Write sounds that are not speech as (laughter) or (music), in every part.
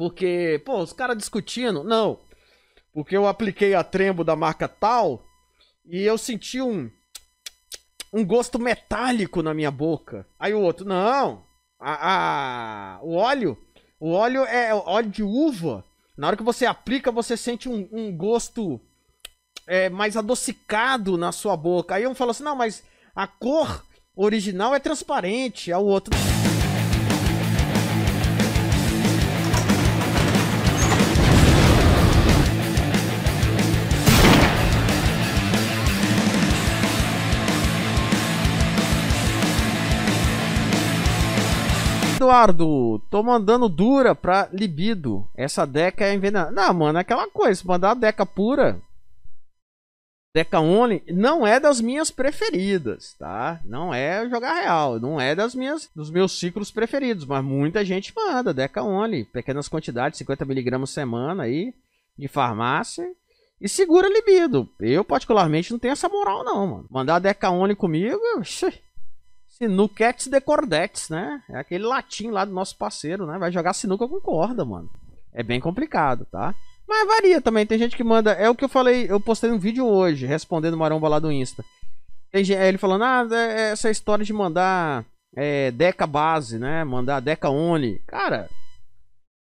Porque, pô, os caras discutindo. Não. Porque eu apliquei a trembo da marca tal e eu senti um. Um gosto metálico na minha boca. Aí o outro, não. A, a, o óleo. O óleo é, é óleo de uva. Na hora que você aplica, você sente um, um gosto é, mais adocicado na sua boca. Aí um falou assim: não, mas a cor original é transparente. Aí o outro. Eduardo, tô mandando dura pra libido. Essa deca é envenenada. Não, mano, é aquela coisa. Mandar a deca pura, deca only, não é das minhas preferidas, tá? Não é jogar real, não é das minhas, dos meus ciclos preferidos, mas muita gente manda deca only, pequenas quantidades, 50 miligramas semana aí de farmácia. E segura libido. Eu, particularmente, não tenho essa moral, não, mano. Mandar a Deca Only comigo, (laughs) xixi. Sinuquetes de cordetes, né? É aquele latim lá do nosso parceiro, né? Vai jogar sinuca com corda, mano. É bem complicado, tá? Mas varia também. Tem gente que manda. É o que eu falei. Eu postei um vídeo hoje respondendo maromba lá do Insta. Tem gente, ele falando, ah, é, é essa história de mandar é, Deca base, né? Mandar Deca Only. Cara,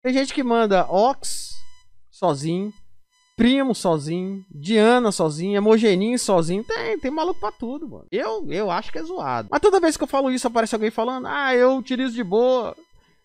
tem gente que manda Ox sozinho primo sozinho, Diana sozinha, Mogeninho sozinho. Tem, tem maluco pra tudo, mano. Eu, eu acho que é zoado. Mas toda vez que eu falo isso, aparece alguém falando: ah, eu utilizo de boa.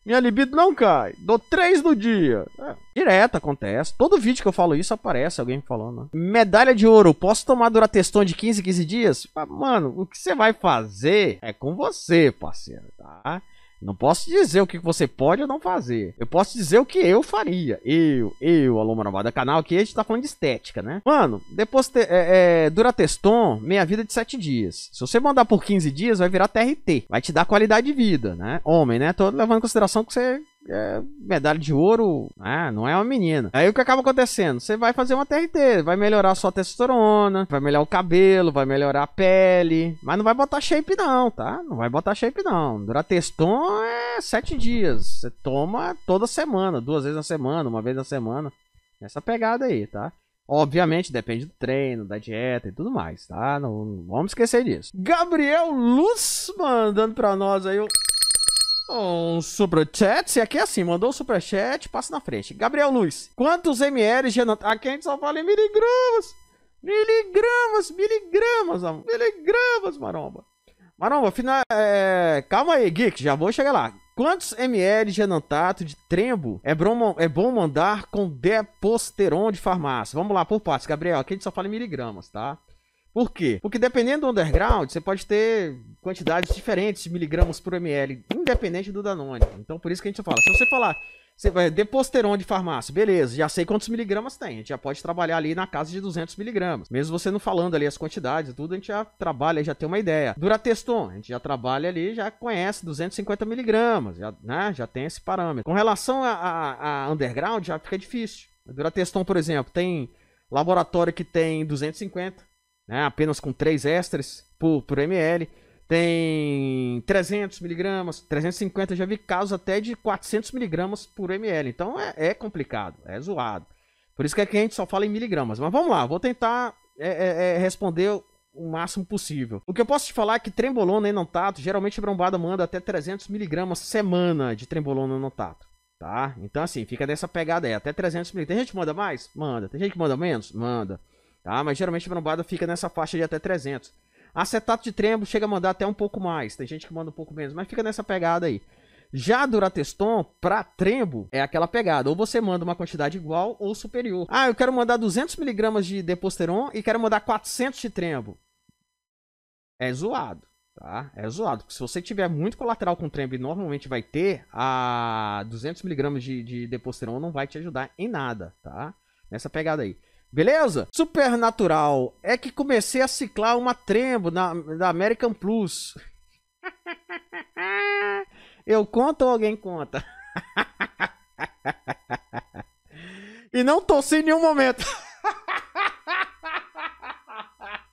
Minha libido não cai. Dou três no dia. É, direto acontece. Todo vídeo que eu falo isso aparece alguém falando. Ah, medalha de ouro. Posso tomar Durateston de 15, 15 dias? Mano, o que você vai fazer é com você, parceiro, tá? Não posso dizer o que você pode ou não fazer. Eu posso dizer o que eu faria. Eu, eu, Alô Maromada Canal, aqui a gente tá falando de estética, né? Mano, depois te, é, é, Durateston, meia vida de 7 dias. Se você mandar por 15 dias, vai virar TRT. Vai te dar qualidade de vida, né? Homem, né? Tô levando em consideração que você é, medalha de ouro, ah, não é uma menina. Aí o que acaba acontecendo? Você vai fazer uma TRT, vai melhorar sua testosterona, vai melhorar o cabelo, vai melhorar a pele, mas não vai botar shape não, tá? Não vai botar shape não. Durateston é sete dias, você toma toda semana, duas vezes na semana, uma vez na semana, essa pegada aí, tá? Obviamente depende do treino, da dieta e tudo mais, tá? Não, não vamos esquecer disso. Gabriel Luz mandando pra nós aí o um superchat, se aqui é assim, mandou um superchat, passa na frente. Gabriel Luiz, quantos ml de Aqui a gente só fala em miligramas, miligramas, miligramas, miligramas, maromba. Maromba, final, é... calma aí, Geek, já vou chegar lá. Quantos ml de enantato de trembo é bom, é bom mandar com deposteron de farmácia? Vamos lá, por partes, Gabriel, aqui a gente só fala em miligramas, tá? Por quê? Porque dependendo do underground, você pode ter quantidades diferentes de miligramas por ml, independente do Danone. Então por isso que a gente fala, se você falar, você vai deposteron de farmácia, beleza, já sei quantos miligramas tem, a gente já pode trabalhar ali na casa de 200 miligramas. Mesmo você não falando ali as quantidades tudo, a gente já trabalha, já tem uma ideia. Durateston, a gente já trabalha ali, já conhece 250 miligramas, já, né, já tem esse parâmetro. Com relação a, a, a underground, já fica difícil. Durateston, por exemplo, tem laboratório que tem 250 né? apenas com 3 extras por, por ml. Tem 300 miligramas, 350, já vi casos até de 400 miligramas por ml. Então é, é, complicado, é zoado. Por isso que, é que a gente só fala em miligramas. Mas vamos lá, vou tentar é, é, é, responder o máximo possível. O que eu posso te falar é que trembolona enotato, geralmente a brombada manda até 300 miligramas semana de trembolona enotato, tá? Então assim, fica dessa pegada aí, até 300 miligramas. Tem gente que manda mais? Manda. Tem gente que manda menos? Manda. Tá? Mas geralmente a trombada fica nessa faixa de até 300. Acetato de trembo chega a mandar até um pouco mais. Tem gente que manda um pouco menos, mas fica nessa pegada aí. Já Durateston, pra trembo, é aquela pegada. Ou você manda uma quantidade igual ou superior. Ah, eu quero mandar 200mg de Deposteron e quero mandar 400 de trembo. É zoado, tá? É zoado. Porque se você tiver muito colateral com trembo e normalmente vai ter, a 200mg de, de Deposteron não vai te ajudar em nada, tá? Nessa pegada aí. Beleza? Supernatural. É que comecei a ciclar uma trembo na, da American Plus. (laughs) Eu conto ou alguém conta? (laughs) e não torci em nenhum momento.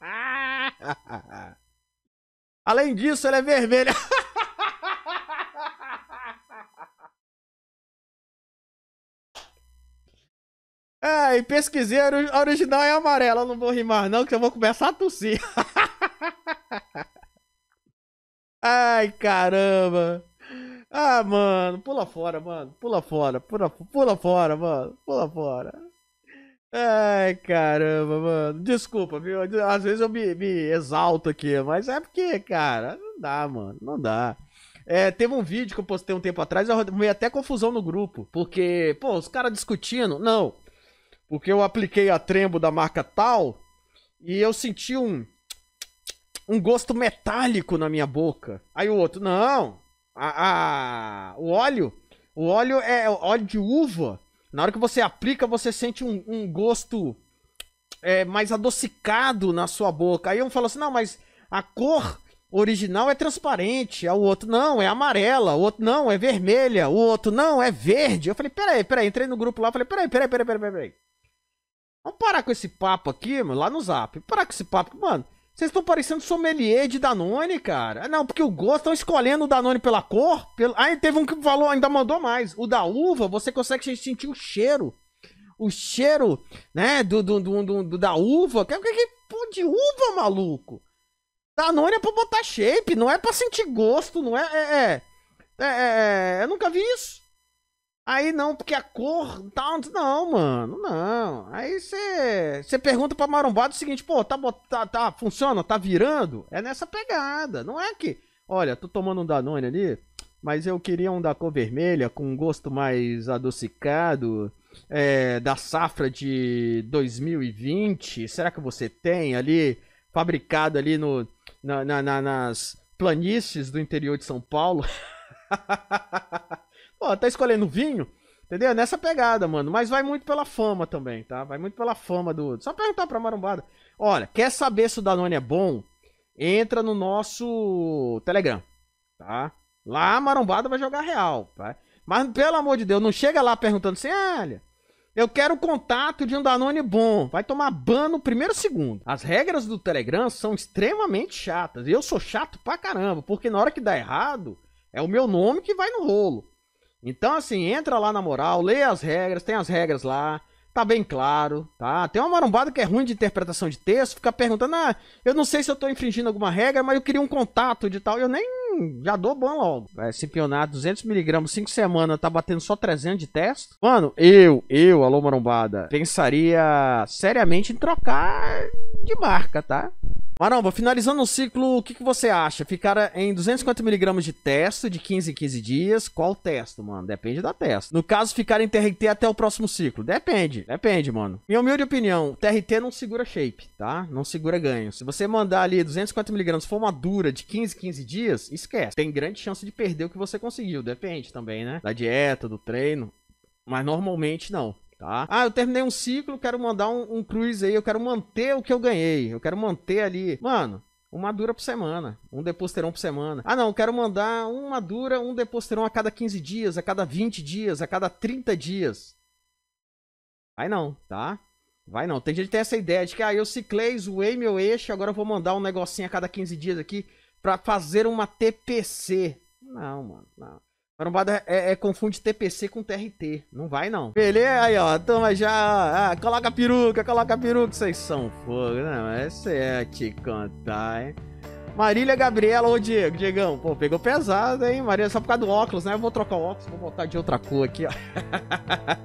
(laughs) Além disso, ela é vermelha. pesquisei, a original é amarela. Não vou rimar, não, que eu vou começar a tossir. (laughs) Ai, caramba. Ah, mano, pula fora, mano. Pula fora, pula, pula fora, mano. Pula fora. Ai, caramba, mano. Desculpa, viu? Às vezes eu me, me exalto aqui, mas é porque, cara, não dá, mano. Não dá. É, teve um vídeo que eu postei um tempo atrás, eu meio até confusão no grupo. Porque, pô, os caras discutindo. Não, porque eu apliquei a Trembo da marca tal e eu senti um um gosto metálico na minha boca. Aí o outro, não. a o óleo, o óleo é, é óleo de uva. Na hora que você aplica, você sente um, um gosto é, mais adocicado na sua boca. Aí um falou assim, não, mas a cor original é transparente. Aí o outro, não, é amarela. O outro, não, é vermelha. O outro, não, é verde. Eu falei, peraí, peraí. Entrei no grupo lá, falei, peraí, peraí, peraí, peraí, peraí. Vamos parar com esse papo aqui, mano, lá no zap. Parar com esse papo, mano. Vocês estão parecendo sommelier de Danone, cara. Ah, não, porque o gosto estão escolhendo o Danone pela cor. Pelo... Ah, teve um que falou, ainda mandou mais. O da uva, você consegue sentir o cheiro. O cheiro, né, do, do, do, do da uva. Que, que, que pô de uva, maluco? Danone é pra botar shape, não é pra sentir gosto, não é... é, é, é, é, é eu nunca vi isso. Aí não, porque a cor tá, não, mano, não. Aí você pergunta pra marombado o seguinte, pô, tá, tá, tá, funciona, tá virando? É nessa pegada, não é que, olha, tô tomando um Danone ali, mas eu queria um da cor vermelha, com um gosto mais adocicado, é, da safra de 2020, será que você tem ali, fabricado ali no, na, na, na, nas planícies do interior de São Paulo? (laughs) tá escolhendo vinho? Entendeu? É nessa pegada, mano. Mas vai muito pela fama também, tá? Vai muito pela fama do. Só perguntar pra marombada. Olha, quer saber se o Danone é bom? Entra no nosso Telegram, tá? Lá a marombada vai jogar real, tá? Mas pelo amor de Deus, não chega lá perguntando assim, ah, olha. Eu quero contato de um Danone bom. Vai tomar ban no primeiro segundo. As regras do Telegram são extremamente chatas. Eu sou chato pra caramba, porque na hora que dá errado, é o meu nome que vai no rolo. Então, assim, entra lá na moral, lê as regras, tem as regras lá, tá bem claro, tá? Tem uma marombada que é ruim de interpretação de texto, fica perguntando, ah, eu não sei se eu tô infringindo alguma regra, mas eu queria um contato de tal, eu nem já dou bom logo. É, Simpionar 200mg, 5 semanas, tá batendo só 300 de teste. Mano, eu, eu, alô marombada, pensaria seriamente em trocar de marca, tá? Maromba, finalizando o ciclo, o que, que você acha? Ficar em 250mg de testo de 15 em 15 dias. Qual testo, mano? Depende da teste. No caso, ficar em TRT até o próximo ciclo. Depende, depende, mano. Minha humilde opinião, TRT não segura shape, tá? Não segura ganho. Se você mandar ali 250mg for uma dura de 15 em 15 dias, esquece. Tem grande chance de perder o que você conseguiu. Depende também, né? Da dieta, do treino. Mas normalmente não tá? Ah, eu terminei um ciclo, quero mandar um, um cruise aí, eu quero manter o que eu ganhei, eu quero manter ali. Mano, uma dura por semana, um deposterão por semana. Ah, não, eu quero mandar uma dura, um deposterão a cada 15 dias, a cada 20 dias, a cada 30 dias. Aí não, tá? Vai não. Tem gente que tem essa ideia de que, ah, eu ciclei, zoei meu eixo, agora eu vou mandar um negocinho a cada 15 dias aqui para fazer uma TPC. Não, mano, não. Marombada é, é, é, confunde TPC com TRT. Não vai, não. Beleza? Aí, ó. Toma já. Ah, coloca a peruca, coloca a peruca. Vocês são fogo, né? Você é te contar, hein? Marília Gabriela ou Diego. Diegão, pô, pegou pesado, hein? Marília, só por causa do óculos, né? Eu vou trocar o óculos, vou botar de outra cor aqui, ó. (laughs)